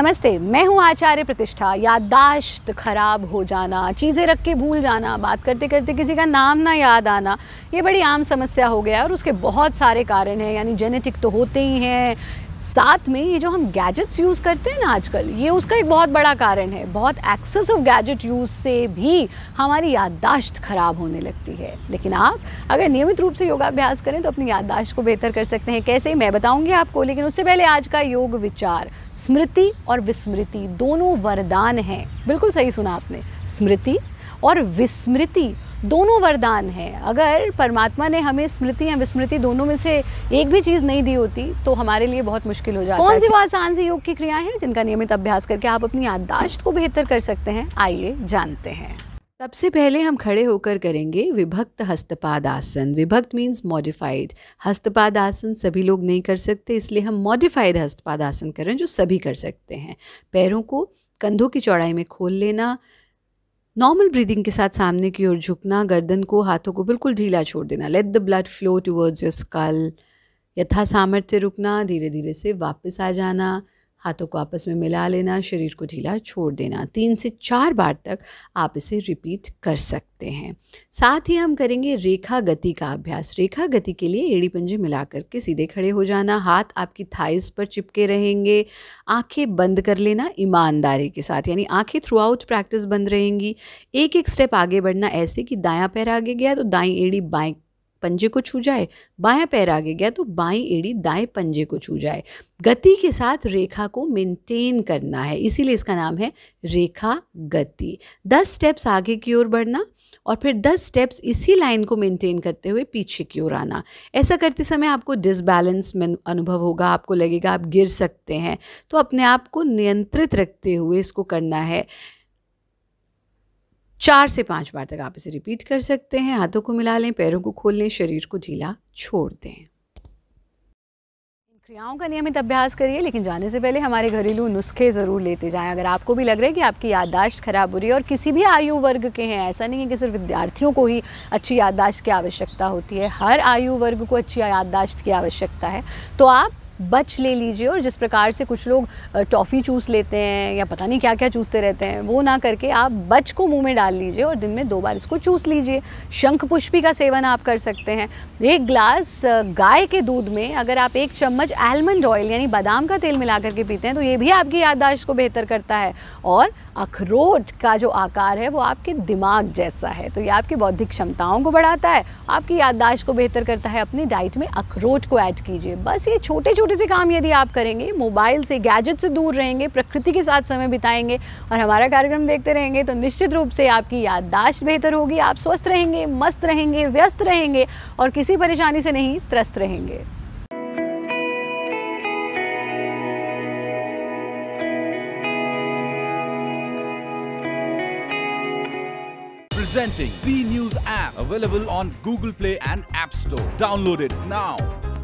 नमस्ते मैं हूं आचार्य प्रतिष्ठा याददाश्त खराब हो जाना चीज़ें रख के भूल जाना बात करते करते किसी का नाम ना याद आना ये बड़ी आम समस्या हो गया है और उसके बहुत सारे कारण हैं यानी जेनेटिक तो होते ही हैं साथ में ये जो हम गैजेट्स यूज़ करते हैं ना आजकल ये उसका एक बहुत बड़ा कारण है बहुत एक्सेस ऑफ गैजेट यूज़ से भी हमारी याददाश्त ख़राब होने लगती है लेकिन आप अगर नियमित रूप से योगाभ्यास करें तो अपनी याददाश्त को बेहतर कर सकते हैं कैसे मैं बताऊँगी आपको लेकिन उससे पहले आज का योग विचार स्मृति और विस्मृति दोनों वरदान हैं बिल्कुल सही सुना आपने स्मृति और विस्मृति दोनों वरदान हैं अगर परमात्मा ने हमें स्मृति या विस्मृति दोनों में से एक भी चीज़ नहीं दी होती तो हमारे लिए बहुत मुश्किल हो जाता कौन सी वो आसान सी योग की क्रियाएं हैं जिनका नियमित अभ्यास करके आप अपनी याददाश्त को बेहतर कर सकते हैं आइए जानते हैं सबसे पहले हम खड़े होकर करेंगे विभक्त हस्तपाद आसन विभक्त मीन्स मॉडिफाइड हस्तपाद आसन सभी लोग नहीं कर सकते इसलिए हम मॉडिफाइड हस्तपाद आसन करें जो सभी कर सकते हैं पैरों को कंधों की चौड़ाई में खोल लेना नॉर्मल ब्रीदिंग के साथ सामने की ओर झुकना गर्दन को हाथों को बिल्कुल ढीला छोड़ देना let the blood flow towards your skull यथा सामर्थ्य रुकना धीरे धीरे से वापस आ जाना हाथों को आपस में मिला लेना शरीर को ढीला छोड़ देना तीन से चार बार तक आप इसे रिपीट कर सकते हैं साथ ही हम करेंगे रेखा गति का अभ्यास रेखा गति के लिए एड़ी पंजे मिला करके सीधे खड़े हो जाना हाथ आपकी थाइस पर चिपके रहेंगे आंखें बंद कर लेना ईमानदारी के साथ यानी आंखें थ्रू आउट प्रैक्टिस बंद रहेंगी एक एक स्टेप आगे बढ़ना ऐसे कि दायां पैर आगे गया तो दाई एड़ी बाएं पंजे को छू जाए बाया पैर आगे गया तो बाई एड़ी दाएं पंजे को छू जाए गति के साथ रेखा को मेंटेन करना है इसीलिए इसका नाम है रेखा गति दस स्टेप्स आगे की ओर बढ़ना और फिर दस स्टेप्स इसी लाइन को मेंटेन करते हुए पीछे की ओर आना ऐसा करते समय आपको डिसबैलेंस में अनुभव होगा आपको लगेगा आप गिर सकते हैं तो अपने आप को नियंत्रित रखते हुए इसको करना है चार से पाँच बार तक आप इसे रिपीट कर सकते हैं हाथों को मिला लें पैरों को खोल लें शरीर को ढीला छोड़ दें क्रियाओं का नियमित अभ्यास करिए लेकिन जाने से पहले हमारे घरेलू नुस्खे ज़रूर लेते जाएं अगर आपको भी लग रहा है कि आपकी याददाश्त खराब हो रही है और किसी भी आयु वर्ग के हैं ऐसा नहीं है कि सिर्फ विद्यार्थियों को ही अच्छी याददाश्त की आवश्यकता होती है हर आयु वर्ग को अच्छी याददाश्त की आवश्यकता है तो आप बच ले लीजिए और जिस प्रकार से कुछ लोग टॉफ़ी चूस लेते हैं या पता नहीं क्या क्या चूसते रहते हैं वो ना करके आप बच को मुंह में डाल लीजिए और दिन में दो बार इसको चूस लीजिए शंख पुष्पी का सेवन आप कर सकते हैं एक ग्लास गाय के दूध में अगर आप एक चम्मच आलमंड ऑयल यानी बादाम का तेल मिला करके पीते हैं तो ये भी आपकी याददाश्त को बेहतर करता है और अखरोट का जो आकार है वो आपके दिमाग जैसा है तो ये आपकी बौद्धिक क्षमताओं को बढ़ाता है आपकी याददाश्त को बेहतर करता है अपनी डाइट में अखरोट को ऐड कीजिए बस ये छोटे छोटे छोटे से काम यदि आप करेंगे मोबाइल से गैजेट से दूर रहेंगे प्रकृति के साथ समय बिताएंगे और हमारा कार्यक्रम देखते रहेंगे तो निश्चित रूप से आपकी याददाश्त बेहतर होगी आप स्वस्थ रहेंगे मस्त रहेंगे व्यस्त रहेंगे और किसी परेशानी से नहीं त्रस्त रहेंगे Presenting B News app available on Google Play and App Store. Download it now.